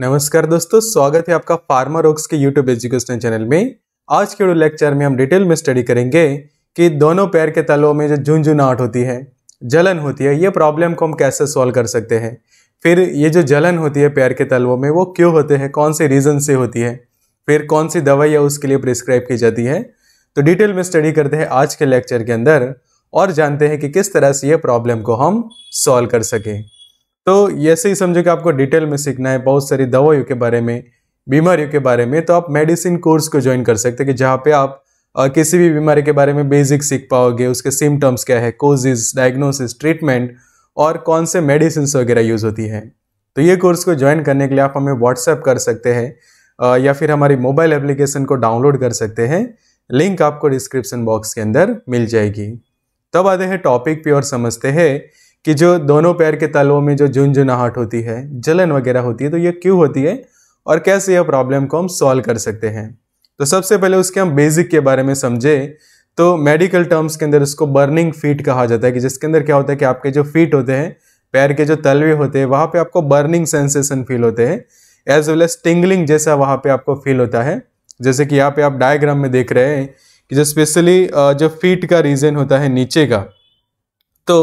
नमस्कार दोस्तों स्वागत है आपका फार्मा रोक्स के यूट्यूब एजुकेशन चैनल में आज के लेक्चर में हम डिटेल में स्टडी करेंगे कि दोनों पैर के तलों में जो झुंझुनाहट होती है जलन होती है ये प्रॉब्लम को हम कैसे सॉल्व कर सकते हैं फिर ये जो जलन होती है पैर के तलवों में वो क्यों होते हैं कौन से रीज़न से होती है फिर कौन सी दवाइयाँ उसके लिए प्रिस्क्राइब की जाती है तो डिटेल में स्टडी करते हैं आज के लेक्चर के अंदर और जानते हैं कि किस तरह से ये प्रॉब्लम को हम सॉल्व कर सकें तो ऐसे ही समझो कि आपको डिटेल में सीखना है बहुत सारी दवाइयों के बारे में बीमारियों के बारे में तो आप मेडिसिन कोर्स को ज्वाइन कर सकते हैं कि जहाँ पे आप आ, किसी भी बीमारी के बारे में बेसिक सीख पाओगे उसके सिम्टम्स क्या है कोजेज डायग्नोसिस ट्रीटमेंट और कौन से मेडिसिन वगैरह यूज़ होती हैं तो ये कोर्स को ज्वाइन करने के लिए आप हमें व्हाट्सएप कर सकते हैं या फिर हमारी मोबाइल एप्लीकेशन को डाउनलोड कर सकते हैं लिंक आपको डिस्क्रिप्शन बॉक्स के अंदर मिल जाएगी तब आते हैं टॉपिक पे और समझते हैं कि जो दोनों पैर के तलवों में जो झुंझुनाहट होती है जलन वगैरह होती है तो ये क्यों होती है और कैसे यह प्रॉब्लम को हम सॉल्व कर सकते हैं तो सबसे पहले उसके हम बेसिक के बारे में समझें तो मेडिकल टर्म्स के अंदर उसको बर्निंग फीट कहा जाता है कि जिसके अंदर क्या होता है कि आपके जो फीट होते हैं पैर के जो तलवे होते हैं वहाँ पे आपको बर्निंग सेंसेशन फील होते हैं एज वेल एज टिंगलिंग जैसा वहाँ पे आपको फील होता है जैसे कि यहाँ पे आप डायग्राम में देख रहे हैं कि जो स्पेशली जो फीट का रीजन होता है नीचे का तो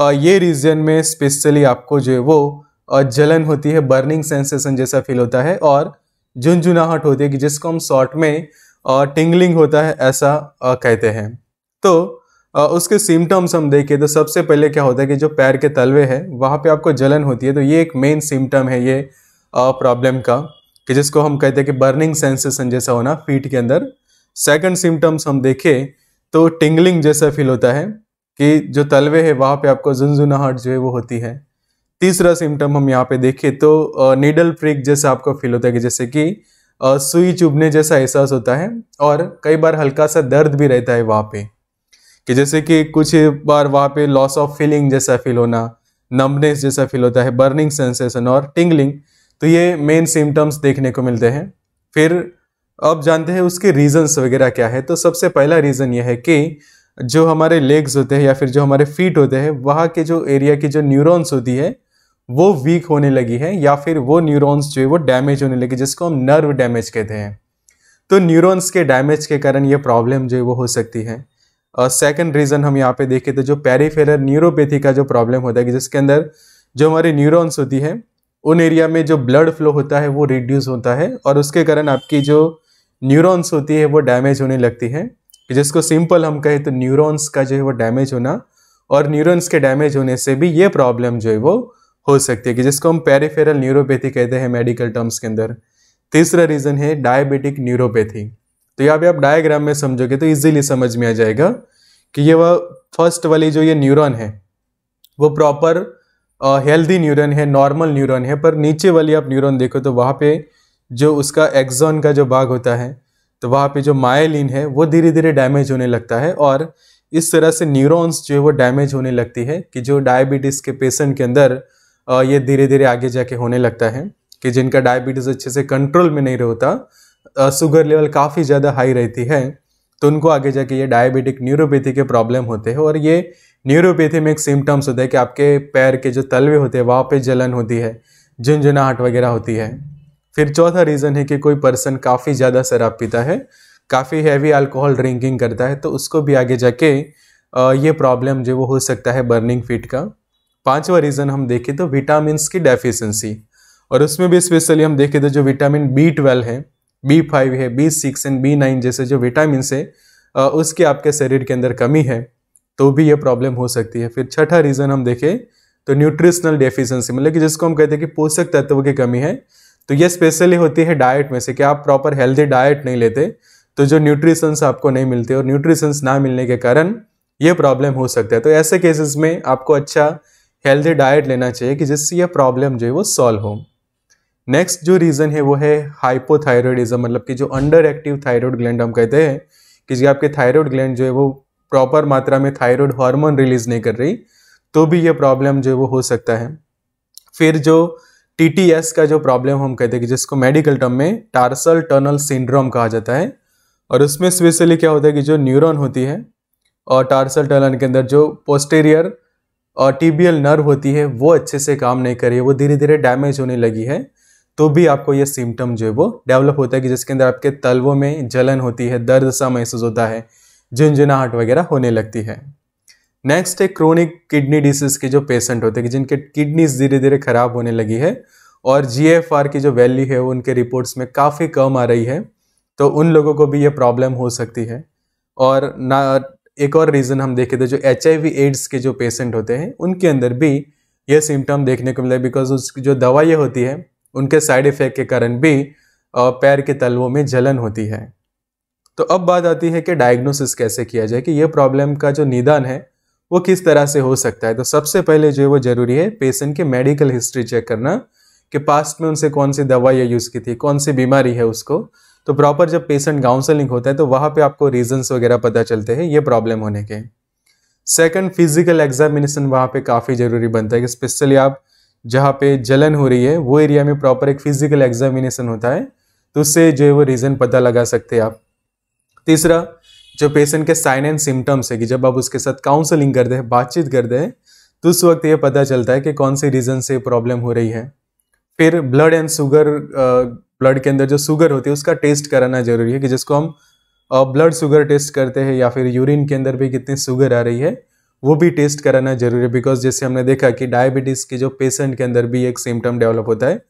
ये रीजन में स्पेशली आपको जो है वो जलन होती है बर्निंग सेंसेशन जैसा फील होता है और झुंझुनाहट होती है कि जिसको हम शॉर्ट में टिंगलिंग होता है ऐसा कहते हैं तो उसके सिम्टम्स हम देखें तो सबसे पहले क्या होता है कि जो पैर के तलवे हैं वहाँ पे आपको जलन होती है तो ये एक मेन सिम्टम है ये प्रॉब्लम का कि जिसको हम कहते हैं कि बर्निंग सेंसेशन जैसा होना फीट के अंदर सेकंड सिम्टम्स हम देखें तो टिंगलिंग जैसा फील होता है कि जो तलवे है वहाँ पे आपको झुनझुनाहट जो है वो होती है तीसरा सिम्टम हम यहाँ पे देखें तो नीडल फ्रिक जैसा आपको फील होता है कि जैसे कि सुई चुभने जैसा एहसास होता है और कई बार हल्का सा दर्द भी रहता है वहाँ पे कि जैसे कि कुछ बार वहाँ पे लॉस ऑफ फीलिंग जैसा फील होना नंबनेस जैसा फील होता है बर्निंग सेंसेशन और टिंगलिंग तो ये मेन सिम्टम्स देखने को मिलते हैं फिर अब जानते हैं उसके रीजन्स वगैरह क्या है तो सबसे पहला रीज़न ये है कि जो हमारे लेग्स होते हैं या फिर जो हमारे फीट होते हैं वहाँ के जो एरिया की जो न्यूरॉन्स होती है वो वीक होने लगी है या फिर वो न्यूरॉन्स जो है वो डैमेज होने लगी जिसको हम नर्व डैमेज कहते हैं तो न्यूरॉन्स के डैमेज के कारण ये प्रॉब्लम जो है वो हो सकती है और सेकंड रीज़न हम यहाँ पे देखें तो जो पेरीफेर न्यूरोपैथी का जो प्रॉब्लम होता है कि जिसके अंदर जो हमारे न्यूरोन्स होती है उन एरिया में जो ब्लड फ्लो होता है वो रिड्यूस होता है और उसके कारण आपकी जो न्यूरॉन्स होती है वो डैमेज होने लगती है कि जिसको सिंपल हम कहें तो न्यूरॉन्स का जो है वो डैमेज होना और न्यूरॉन्स के डैमेज होने से भी ये प्रॉब्लम जो है वो हो सकती है कि जिसको हम पेरिफेरल न्यूरोपैथी कहते हैं मेडिकल टर्म्स के अंदर तीसरा रीज़न है डायबिटिक न्यूरोपैथी तो यहाँ पे आप डायग्राम में समझोगे तो इजीली समझ में आ जाएगा कि ये वह फर्स्ट वाली जो ये न्यूरॉन है वो प्रॉपर हेल्दी न्यूरॉन है नॉर्मल न्यूरॉन है पर नीचे वाली आप न्यूरॉन देखो तो वहाँ पे जो उसका एक्जॉन का जो भाग होता है तो वहाँ पे जो मायलिन है वो धीरे धीरे डैमेज होने लगता है और इस तरह से न्यूरॉन्स जो है वो डैमेज होने लगती है कि जो डायबिटीज़ के पेशेंट के अंदर ये धीरे धीरे आगे जाके होने लगता है कि जिनका डायबिटीज़ अच्छे से कंट्रोल में नहीं रहता शुगर लेवल काफ़ी ज़्यादा हाई रहती है तो उनको आगे जाके ये डायबिटिक न्यूरोपैथी के प्रॉब्लम होते हैं और ये न्यूरोपैथी में एक सिम्टम्स होता है कि आपके पैर के जो तलवे होते हैं वहाँ पर जलन होती है झुंझुनाहट वगैरह होती है फिर चौथा रीज़न है कि कोई पर्सन काफ़ी ज़्यादा शराब पीता है काफ़ी हैवी अल्कोहल ड्रिंकिंग करता है तो उसको भी आगे जाके ये प्रॉब्लम जो वो हो सकता है बर्निंग फिट का पांचवा रीज़न हम देखें तो विटामिन की डेफिशेंसी और उसमें भी स्पेशली हम देखें तो जो विटामिन बी ट्वेल्व है बी फाइव है B six and B nine जैसे जो विटामिन है उसकी आपके शरीर के अंदर कमी है तो भी ये प्रॉब्लम हो सकती है फिर छठा रीज़न हम देखें तो न्यूट्रिशनल डेफिशेंसी मतलब कि जिसको हम कहते हैं कि पोषक तत्व की कमी है तो ये स्पेशली होती है डाइट में से कि आप प्रॉपर हेल्दी डाइट नहीं लेते तो जो न्यूट्रिशंस आपको नहीं मिलते और न्यूट्रिशंस ना मिलने के कारण ये प्रॉब्लम हो सकता है तो ऐसे केसेस में आपको अच्छा हेल्दी डाइट लेना चाहिए कि जिससे यह प्रॉब्लम जो है वो सॉल्व हो नेक्स्ट जो रीज़न है वो है हाइपोथायरॉयडिज्म मतलब कि जो अंडर एक्टिव थायरॉयड ग्लैंड हम कहते हैं कि जी आपके थायरॉयड ग्लैंड जो है वो प्रॉपर मात्रा में थायरॉयड हार्मोन रिलीज नहीं कर रही तो भी ये प्रॉब्लम जो है वो हो सकता है फिर जो टीटीएस का जो प्रॉब्लम हम कहते हैं कि जिसको मेडिकल टर्म में टार्सल टनल सिंड्रोम कहा जाता है और उसमें स्पेशली क्या होता है कि जो न्यूरॉन होती है और टार्सल टनल के अंदर जो पोस्टेरियर और टीबियल नर्व होती है वो अच्छे से काम नहीं कर रही है वो धीरे धीरे डैमेज होने लगी है तो भी आपको ये सिम्टम जो है वो डेवलप होता है कि जिसके अंदर आपके तलवों में जलन होती है दर्द सा महसूस होता है झुंझुनाहट वगैरह होने लगती है नेक्स्ट है क्रोनिक किडनी डिसीज के जो पेशेंट होते हैं जिनके किडनीज धीरे धीरे खराब होने लगी है और जी की जो वैल्यू है वो उनके रिपोर्ट्स में काफ़ी कम आ रही है तो उन लोगों को भी ये प्रॉब्लम हो सकती है और ना एक और रीज़न हम देखे थे जो एच एड्स के जो पेशेंट होते हैं उनके अंदर भी ये सिम्टम देखने को मिला बिकॉज उसकी जो दवाइयाँ होती है उनके साइड इफ़ेक्ट के कारण भी पैर के तलवों में जलन होती है तो अब बात आती है कि डायग्नोसिस कैसे किया जाए कि यह प्रॉब्लम का जो निदान है वो किस तरह से हो सकता है तो सबसे पहले जो है वो ज़रूरी है पेशेंट की मेडिकल हिस्ट्री चेक करना कि पास्ट में उनसे कौन सी दवाइयाँ यूज़ की थी कौन सी बीमारी है उसको तो प्रॉपर जब पेशेंट काउंसलिंग होता है तो वहाँ पे आपको रीजंस वगैरह पता चलते हैं ये प्रॉब्लम होने के सेकंड फिजिकल एग्जामिनेशन वहाँ पे काफ़ी ज़रूरी बनता है कि स्पेशली आप जहाँ पे जलन हो रही है वो एरिया में प्रॉपर एक फिजिकल एग्जामिनेशन होता है तो उससे जो है वो रीज़न पता लगा सकते हैं आप तीसरा जो पेशेंट के साइन एंड सिम्टम्स है कि जब आप उसके साथ काउंसलिंग करते हैं बातचीत करते हैं तो उस वक्त ये पता चलता है कि कौन से रीज़न से प्रॉब्लम हो रही है फिर ब्लड एंड शुगर ब्लड के अंदर जो शुगर होती है उसका टेस्ट कराना जरूरी है कि जिसको हम ब्लड शुगर टेस्ट करते हैं या फिर यूरिन के अंदर भी कितनी शुगर आ रही है वो भी टेस्ट कराना जरूरी है बिकॉज जैसे हमने देखा कि डायबिटीज़ के जो पेशेंट के अंदर भी एक सिम्टम डेवलप होता है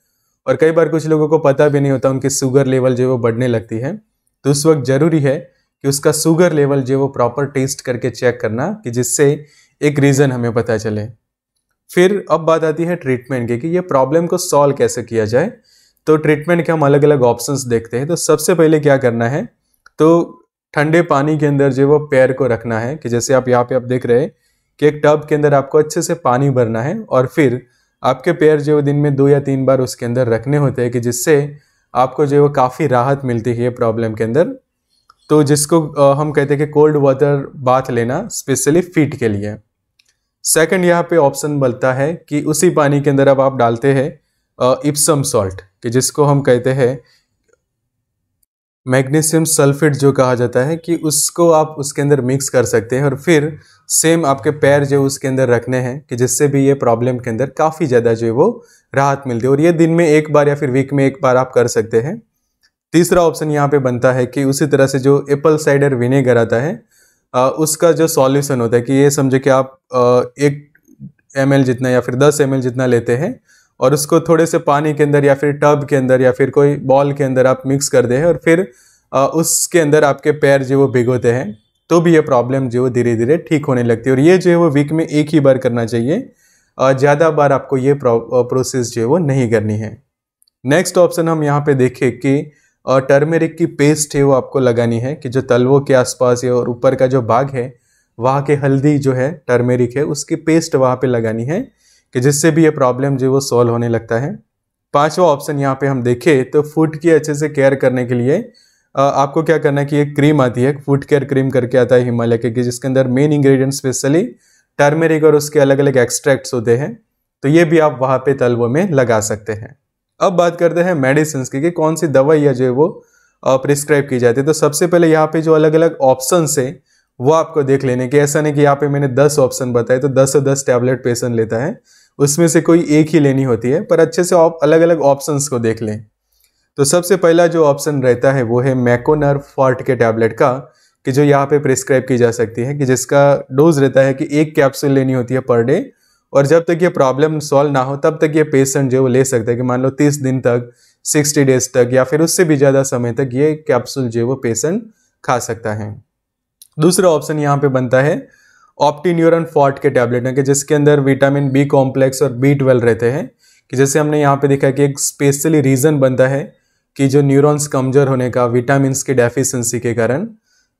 और कई बार कुछ लोगों को पता भी नहीं होता उनकी शुगर लेवल जो है वो बढ़ने लगती है तो उस वक्त ज़रूरी है कि उसका शुगर लेवल जो वो प्रॉपर टेस्ट करके चेक करना कि जिससे एक रीज़न हमें पता चले फिर अब बात आती है ट्रीटमेंट की कि ये प्रॉब्लम को सॉल्व कैसे किया जाए तो ट्रीटमेंट के हम अलग अलग ऑप्शंस देखते हैं तो सबसे पहले क्या करना है तो ठंडे पानी के अंदर जो वो पैर को रखना है कि जैसे आप यहाँ पे आप देख रहे हैं कि एक टब के अंदर आपको अच्छे से पानी भरना है और फिर आपके पैर जो दिन में दो या तीन बार उसके अंदर रखने होते हैं कि जिससे आपको जो है वो काफ़ी राहत मिलती है ये प्रॉब्लम के अंदर तो जिसको हम कहते हैं कि कोल्ड वाटर बाथ लेना स्पेशली फीट के लिए सेकंड यहाँ पे ऑप्शन बनता है कि उसी पानी के अंदर अब आप डालते हैं इप्सम सॉल्ट कि जिसको हम कहते हैं मैग्नीशियम सल्फेट जो कहा जाता है कि उसको आप उसके अंदर मिक्स कर सकते हैं और फिर सेम आपके पैर जो उसके अंदर रखने हैं कि जिससे भी ये प्रॉब्लम के अंदर काफ़ी ज़्यादा जो है वो राहत मिलती है और ये दिन में एक बार या फिर वीक में एक बार आप कर सकते हैं तीसरा ऑप्शन यहाँ पे बनता है कि उसी तरह से जो एप्पल साइडर विनेगर आता है आ, उसका जो सॉल्यूशन होता है कि ये समझे कि आप आ, एक एम जितना या फिर दस एम जितना लेते हैं और उसको थोड़े से पानी के अंदर या फिर टब के अंदर या फिर कोई बॉल के अंदर आप मिक्स कर दे और फिर आ, उसके अंदर आपके पैर जो वो भिगोते हैं तो भी ये प्रॉब्लम जो धीरे धीरे ठीक होने लगती है और ये जो है वो वीक में एक ही बार करना चाहिए ज़्यादा बार आपको ये प्रोसेस जो है वो नहीं करनी है नेक्स्ट ऑप्शन हम यहाँ पे देखें कि और टर्मेरिक की पेस्ट है वो आपको लगानी है कि जो तलवों के आसपास है और ऊपर का जो भाग है वहाँ के हल्दी जो है टर्मेरिक है उसकी पेस्ट वहाँ पे लगानी है कि जिससे भी ये प्रॉब्लम जो वो सॉल्व होने लगता है पांचवा ऑप्शन यहाँ पे हम देखें तो फूड की अच्छे से केयर करने के लिए आपको क्या करना है कि एक क्रीम आती है फूड केयर क्रीम करके आता है हिमालय के जिसके अंदर मेन इंग्रेडिएंट स्पेशली टर्मेरिक और उसके अलग अलग एक्सट्रैक्ट्स होते हैं तो ये भी आप वहाँ पे तलवों में लगा सकते हैं अब बात करते हैं मेडिसिन की कि कौन सी दवाइयाँ जो है वो प्रिस्क्राइब की जाती है तो सबसे पहले यहाँ पे जो अलग अलग ऑप्शन है वो आपको देख लेने की ऐसा नहीं कि यहाँ पे मैंने दस ऑप्शन बताए तो दस से दस टैबलेट पेशेंट लेता है उसमें से कोई एक ही लेनी होती है पर अच्छे से आप अलग अलग ऑप्शन को देख लें तो सबसे पहला जो ऑप्शन रहता है वो है मैकोनर फॉर्ट के टैबलेट का कि जो यहाँ पे प्रिस्क्राइब की जा सकती है कि जिसका डोज रहता है कि एक कैप्सूल लेनी होती है पर डे और जब तक ये प्रॉब्लम सॉल्व ना हो तब तक ये पेशेंट जो है वो ले सकते हैं कि मान लो तीस दिन तक सिक्सटी डेज तक या फिर उससे भी ज़्यादा समय तक ये कैप्सूल जो है वो पेशेंट खा सकता है दूसरा ऑप्शन यहाँ पे बनता है ऑप्टीन्यूरन फॉर्ट के टैबलेट हैं कि जिसके अंदर विटामिन बी कॉम्प्लेक्स और बी ट्वेल्व रहते हैं कि जैसे हमने यहाँ पे देखा कि एक स्पेशली रीज़न बनता है कि जो न्यूरॉन्स कमज़ोर होने का विटामिन की डेफिशेंसी के कारण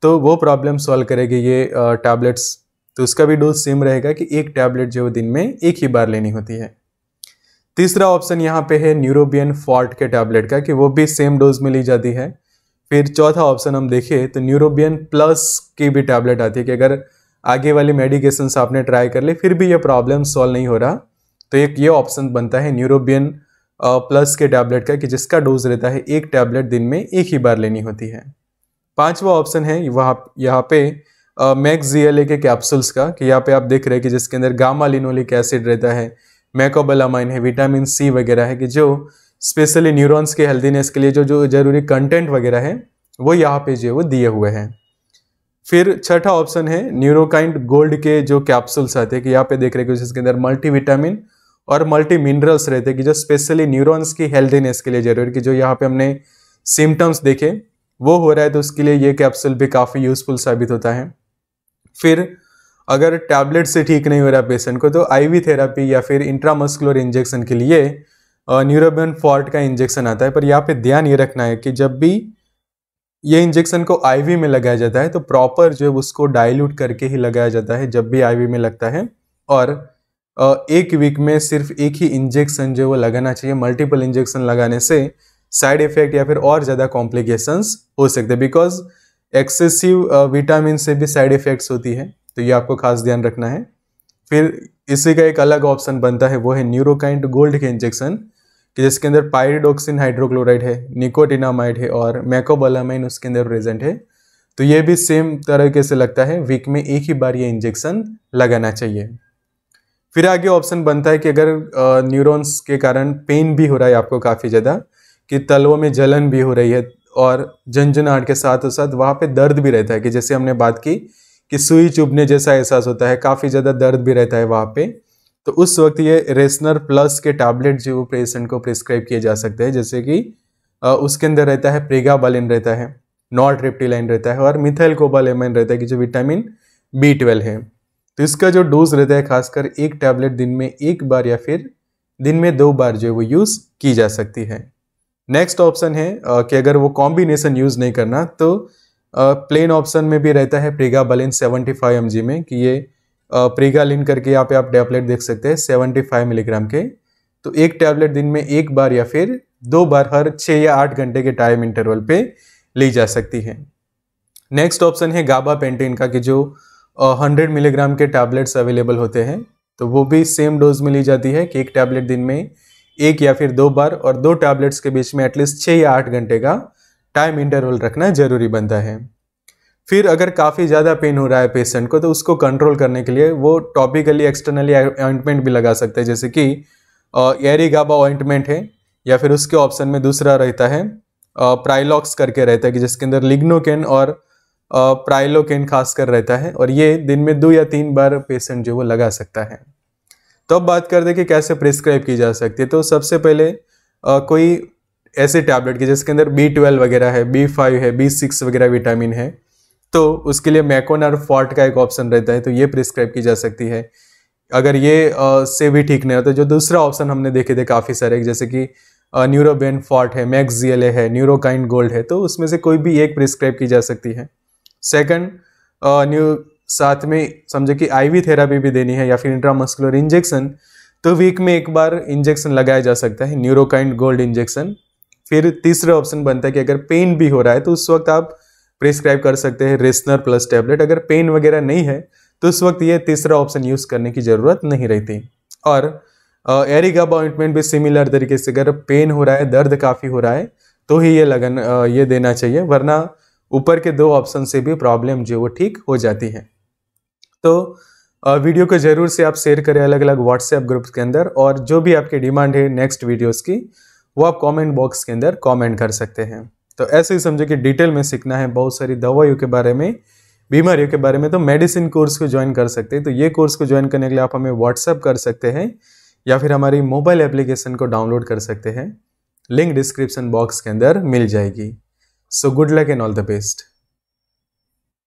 तो वो प्रॉब्लम सॉल्व करेगी ये टैबलेट्स तो उसका भी डोज सेम रहेगा कि एक टैबलेट जो दिन में एक ही बार लेनी होती है तीसरा ऑप्शन यहाँ पे है न्यूरोबियन फॉर्ट के टैबलेट का कि वो भी सेम डोज में ली जाती है फिर चौथा ऑप्शन हम देखें तो न्यूरोबियन प्लस की भी टैबलेट आती है कि अगर आगे वाली मेडिकेशन आपने ट्राई कर ली फिर भी ये प्रॉब्लम सॉल्व नहीं हो रहा तो एक ये ऑप्शन बनता है न्यूरोबियन प्लस के टैबलेट का कि जिसका डोज रहता है एक टैबलेट दिन में एक ही बार लेनी होती है पांचवा ऑप्शन है वहाँ यहाँ पे मैक्स जी एल ए के कैप्सूल्स का कि यहाँ पे आप देख रहे हैं कि जिसके अंदर गामा लिनोलिक एसिड रहता है मैकोबलामाइन है विटामिन सी वगैरह है कि जो स्पेशली न्यूरॉन्स के हेल्दीनेस के लिए जो जो जरूरी कंटेंट वगैरह है वो यहाँ पे जो है वो दिए हुए हैं फिर छठा ऑप्शन है न्यूरोकाइंड गोल्ड के जो कैप्सूल्स आते हैं कि यहाँ पे देख रहे हैं कि जिसके अंदर मल्टी विटामिन और मल्टी मिनरल्स रहते हैं कि जो स्पेशली न्यूरॉन्स की हेल्दीनेस के लिए जरूरी कि जो यहाँ पे हमने सिम्टम्स देखे वो हो रहा है तो उसके लिए ये कैप्सूल भी काफ़ी यूजफुल साबित होता है फिर अगर टैबलेट से ठीक नहीं हो रहा पेशेंट को तो आईवी थेरापी या फिर इंट्रामस्कुलर इंजेक्शन के लिए न्यूरोबियन फॉर्ट का इंजेक्शन आता है पर यहाँ पे ध्यान ये रखना है कि जब भी ये इंजेक्शन को आईवी में लगाया जाता है तो प्रॉपर जो है उसको डाइल्यूट करके ही लगाया जाता है जब भी आईवी में लगता है और एक वीक में सिर्फ एक ही इंजेक्शन जो है वो लगाना चाहिए मल्टीपल इंजेक्शन लगाने से साइड इफेक्ट या फिर और ज़्यादा कॉम्प्लिकेशंस हो सकते हैं बिकॉज एक्सेसिव विटामिन से भी साइड इफ़ेक्ट्स होती है तो ये आपको खास ध्यान रखना है फिर इसी का एक अलग ऑप्शन बनता है वो है न्यूरोकाइंट गोल्ड के इंजेक्शन कि जिसके अंदर पायरिडोक्सिन हाइड्रोक्लोराइड है निकोटिनामाइड है और मैकोबलामाइन उसके अंदर प्रेजेंट है तो ये भी सेम तरीके से लगता है वीक में एक ही बार ये इंजेक्शन लगाना चाहिए फिर आगे ऑप्शन बनता है कि अगर न्यूरॉन्स के कारण पेन भी हो रहा है आपको काफ़ी ज़्यादा कि तलवों में जलन भी हो रही है और झंझनाहट के साथ साथ वहाँ पे दर्द भी रहता है कि जैसे हमने बात की कि सुई चुभने जैसा एहसास होता है काफ़ी ज़्यादा दर्द भी रहता है वहाँ पे तो उस वक्त ये रेसनर प्लस के टैबलेट जो पेशेंट को प्रिस्क्राइब किए जा सकते हैं जैसे कि उसके अंदर रहता है प्रेगाबालिन रहता है नॉट रिप्टीलाइन रहता है और मिथाइल कोबालेमाइन रहता है कि जो विटामिन बी ट्वेल्व है तो इसका जो डोज रहता है खासकर एक टैबलेट दिन में एक बार या फिर दिन में दो बार जो है वो यूज़ की जा सकती है नेक्स्ट ऑप्शन है कि अगर वो कॉम्बिनेशन यूज़ नहीं करना तो प्लेन ऑप्शन में भी रहता है प्रीगा बलिन सेवेंटी फाइव में कि ये प्रीगा लिन करके यहाँ पे आप टैबलेट देख सकते हैं फाइव मिलीग्राम के तो एक टैबलेट दिन में एक बार या फिर दो बार हर छः या आठ घंटे के टाइम इंटरवल पर ली जा सकती है नेक्स्ट ऑप्शन है गाबा पेंटेन का कि जो हंड्रेड मिलीग्राम के टैबलेट्स अवेलेबल होते हैं तो वो भी सेम डोज में ली जाती है कि एक टैबलेट दिन में एक या फिर दो बार और दो टैबलेट्स के बीच में एटलीस्ट छः या आठ घंटे का टाइम इंटरवल रखना ज़रूरी बनता है फिर अगर काफ़ी ज़्यादा पेन हो रहा है पेशेंट को तो उसको कंट्रोल करने के लिए वो टॉपिकली एक्सटर्नली ऑइंटमेंट भी लगा सकते हैं जैसे कि एरी गाबा ऑइंटमेंट है या फिर उसके ऑप्शन में दूसरा रहता है प्राइलॉक्स करके रहता है कि जिसके अंदर लिग्नोकेन और प्राइलोकेन खासकर रहता है और ये दिन में दो या तीन बार पेशेंट जो वो लगा सकता है तो अब बात करते हैं कि कैसे प्रिस्क्राइब की जा सकती है तो सबसे पहले आ, कोई ऐसे टैबलेट की जिसके अंदर बी ट्वेल्व वगैरह है बी फाइव है बी सिक्स वगैरह विटामिन है तो उसके लिए मैकोन और फॉर्ट का एक ऑप्शन रहता है तो ये प्रिस्क्राइब की जा सकती है अगर ये आ, से भी ठीक नहीं होता तो जो दूसरा ऑप्शन हमने देखे थे काफ़ी सारे जैसे कि न्यूरोबेन फॉर्ट है मैक्स जी है न्यूरोकाइंड गोल्ड है तो उसमें से कोई भी एक प्रिस्क्राइब की जा सकती है सेकंड न्यू साथ में समझो कि आईवी थेरापी भी देनी है या फिर इंट्रामस्कुलर इंजेक्शन तो वीक में एक बार इंजेक्शन लगाया जा सकता है न्यूरोकाइंड गोल्ड इंजेक्शन फिर तीसरा ऑप्शन बनता है कि अगर पेन भी हो रहा है तो उस वक्त आप प्रिस्क्राइब कर सकते हैं रेस्नर प्लस टैबलेट अगर पेन वगैरह नहीं है तो उस वक्त ये तीसरा ऑप्शन यूज़ करने की ज़रूरत नहीं रहती और एरिगा अपॉइंटमेंट भी सिमिलर तरीके से अगर पेन हो रहा है दर्द काफ़ी हो रहा है तो ही ये लगन ये देना चाहिए वरना ऊपर के दो ऑप्शन से भी प्रॉब्लम जो वो ठीक हो जाती है तो वीडियो को ज़रूर से आप शेयर करें अलग अलग व्हाट्सएप ग्रुप्स के अंदर और जो भी आपकी डिमांड है नेक्स्ट वीडियोस की वो आप कमेंट बॉक्स के अंदर कमेंट कर सकते हैं तो ऐसे ही समझो कि डिटेल में सीखना है बहुत सारी दवाइयों के बारे में बीमारियों के बारे में तो मेडिसिन कोर्स को ज्वाइन कर सकते हैं तो ये कोर्स को ज्वाइन करने के लिए आप हमें व्हाट्सएप कर सकते हैं या फिर हमारी मोबाइल एप्लीकेशन को डाउनलोड कर सकते हैं लिंक डिस्क्रिप्शन बॉक्स के अंदर मिल जाएगी so good luck and all the best